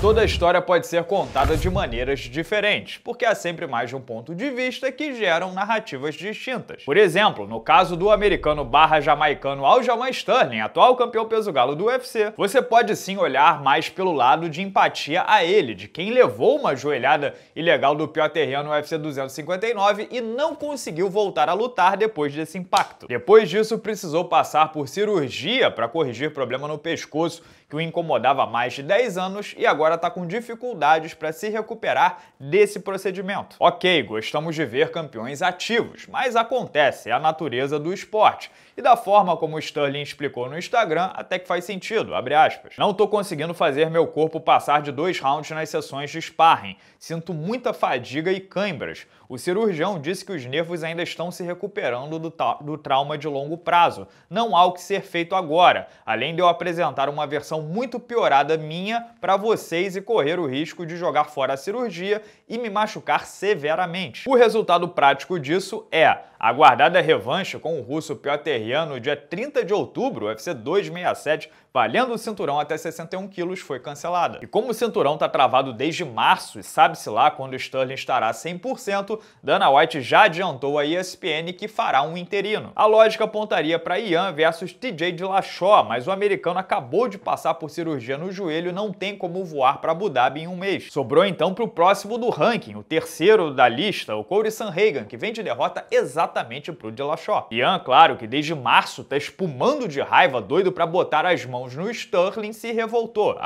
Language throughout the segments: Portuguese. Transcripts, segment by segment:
Toda a história pode ser contada de maneiras diferentes, porque há sempre mais de um ponto de vista que geram narrativas distintas. Por exemplo, no caso do americano barra jamaicano Aljamain Sterling, atual campeão peso galo do UFC, você pode sim olhar mais pelo lado de empatia a ele, de quem levou uma joelhada ilegal do Piotr Jan no UFC 259 e não conseguiu voltar a lutar depois desse impacto. Depois disso, precisou passar por cirurgia para corrigir problema no pescoço que o incomodava há mais de 10 anos e agora está com dificuldades para se recuperar desse procedimento. Ok, gostamos de ver campeões ativos, mas acontece, é a natureza do esporte. E da forma como o Sterling explicou no Instagram, até que faz sentido, abre aspas. Não estou conseguindo fazer meu corpo passar de dois rounds nas sessões de sparring. Sinto muita fadiga e cãibras. O cirurgião disse que os nervos ainda estão se recuperando do, do trauma de longo prazo. Não há o que ser feito agora, além de eu apresentar uma versão situação muito piorada minha para vocês e correr o risco de jogar fora a cirurgia e me machucar severamente. O resultado prático disso é a guardada revanche com o russo Piotr Yan no dia 30 de outubro, UFC 267, valendo o cinturão até 61 quilos foi cancelada. E como o cinturão está travado desde março e sabe-se lá quando Sterling estará 100%, Dana White já adiantou a ESPN que fará um interino. A lógica apontaria para Ian versus TJ Dillashaw, mas o americano acabou de passar por cirurgia no joelho e não tem como voar para Abu Dhabi em um mês. Sobrou então para o próximo do ranking, o terceiro da lista, o Corey Sanhagen, que vem de derrota exatamente para o Dillashaw. Ian, claro, que desde março está espumando de raiva, doido para botar as mãos no Sterling se revoltou,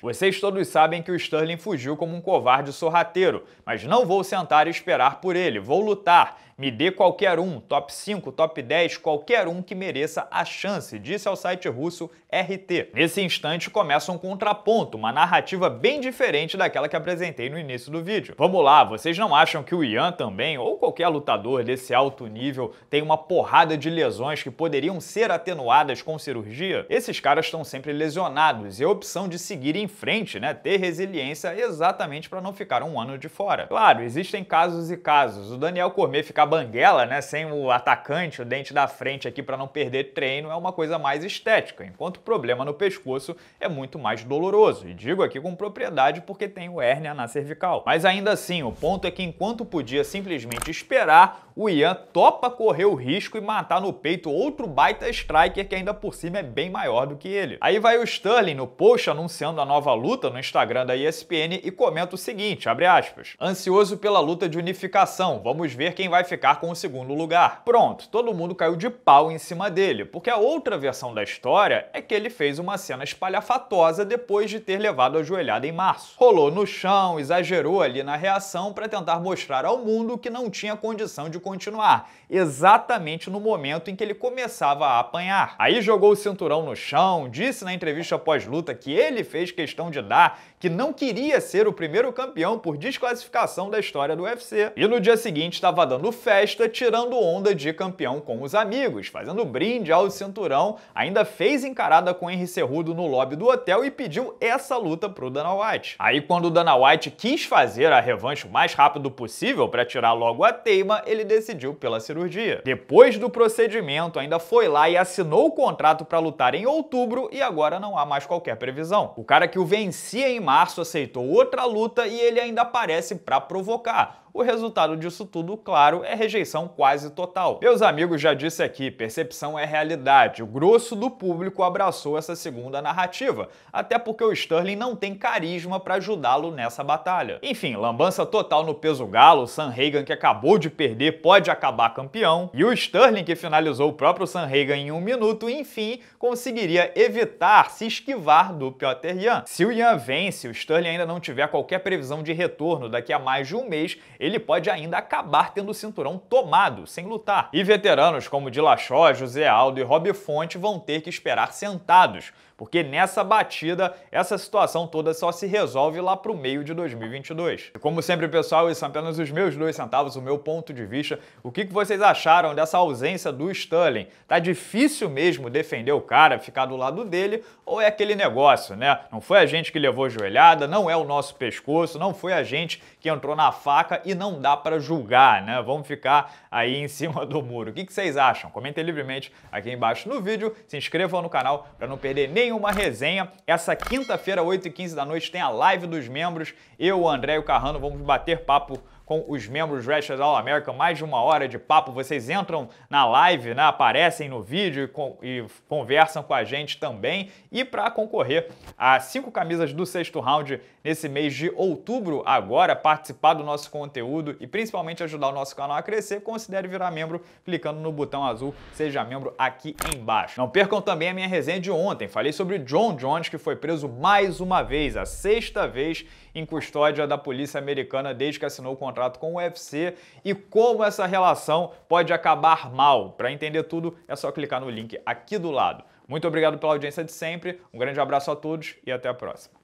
Vocês todos sabem que o Sterling fugiu como um covarde sorrateiro, mas não vou sentar e esperar por ele, vou lutar. Me dê qualquer um, top 5, top 10, qualquer um que mereça a chance, disse ao site russo RT. Nesse instante começa um contraponto, uma narrativa bem diferente daquela que apresentei no início do vídeo. Vamos lá, vocês não acham que o Ian também, ou qualquer lutador desse alto nível, tem uma porrada de lesões que poderiam ser atenuadas com cirurgia? Esses caras estão sempre lesionados e a opção de seguir em frente, né, ter resiliência exatamente para não ficar um ano de fora. Claro, existem casos e casos. O Daniel Cormier fica banguela, né, sem o atacante, o dente da frente aqui para não perder treino, é uma coisa mais estética, enquanto o problema no pescoço é muito mais doloroso. E digo aqui com propriedade porque tem o hérnia na cervical. Mas ainda assim, o ponto é que enquanto podia simplesmente esperar, o Ian topa correr o risco e matar no peito outro baita striker que ainda por cima é bem maior do que ele. Aí vai o Sterling no post anunciando a nova luta no Instagram da ESPN e comenta o seguinte, abre aspas, ansioso pela luta de unificação, vamos ver quem vai ficar com o segundo lugar. Pronto, todo mundo caiu de pau em cima dele, porque a outra versão da história é que ele fez uma cena espalhafatosa depois de ter levado a joelhada em março. Rolou no chão, exagerou ali na reação para tentar mostrar ao mundo que não tinha condição de continuar, exatamente no momento em que ele começava a apanhar. Aí jogou o cinturão no chão, disse na entrevista pós-luta que ele fez questão de dar, que não queria ser o primeiro campeão por desclassificação da história do UFC. E no dia seguinte estava dando festa, tirando onda de campeão com os amigos, fazendo brinde ao cinturão, ainda fez encarada com Henry Cerrudo no lobby do hotel e pediu essa luta pro Dana White. Aí quando o Dana White quis fazer a revanche o mais rápido possível para tirar logo a teima, ele decidiu pela cirurgia. Depois do procedimento, ainda foi lá e assinou o contrato para lutar em outubro e agora não há mais qualquer previsão. O cara que o vencia em março aceitou outra luta e ele ainda aparece para provocar o resultado disso tudo, claro, é rejeição quase total. Meus amigos, já disse aqui, percepção é realidade. O grosso do público abraçou essa segunda narrativa, até porque o Sterling não tem carisma para ajudá-lo nessa batalha. Enfim, lambança total no peso galo, Sam Reagan que acabou de perder pode acabar campeão, e o Sterling que finalizou o próprio Sam Reagan em um minuto, enfim, conseguiria evitar se esquivar do Piotr Jan. Se o Jan vence, o Sterling ainda não tiver qualquer previsão de retorno daqui a mais de um mês, ele pode ainda acabar tendo o cinturão tomado, sem lutar. E veteranos como Dilachó, José Aldo e Rob Fonte vão ter que esperar sentados, porque nessa batida, essa situação toda só se resolve lá pro meio de 2022. E como sempre, pessoal, isso são é apenas os meus dois centavos, o meu ponto de vista. O que vocês acharam dessa ausência do Sterling? Tá difícil mesmo defender o cara, ficar do lado dele, ou é aquele negócio, né? Não foi a gente que levou joelhada, não é o nosso pescoço, não foi a gente que entrou na faca e que não dá para julgar, né? Vamos ficar aí em cima do muro. O que, vocês acham? Comentem livremente aqui embaixo no vídeo, se inscrevam no canal para não perder nenhuma resenha. Essa quinta-feira, 8h15 da noite, tem a live dos membros. Eu, o André e o Carrano vamos bater papo com os membros Wrestlers All America, mais de uma hora de papo. Vocês entram na live, né? aparecem no vídeo e, e conversam com a gente também. E para concorrer a cinco camisas do sexto round nesse mês de outubro, agora, participar do nosso conteúdo e principalmente ajudar o nosso canal a crescer, considere virar membro clicando no botão azul Seja Membro aqui embaixo. Não percam também a minha resenha de ontem. Falei sobre John Jones, que foi preso mais uma vez, a sexta vez em custódia da polícia americana desde que assinou o contrato contrato com o UFC e como essa relação pode acabar mal. Para entender tudo, é só clicar no link aqui do lado. Muito obrigado pela audiência de sempre, um grande abraço a todos e até a próxima.